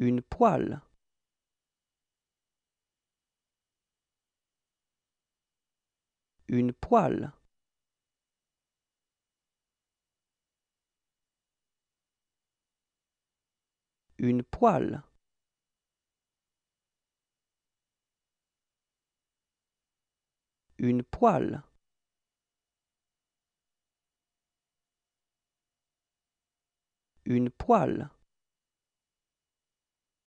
une poêle une poêle une poêle une poêle une poêle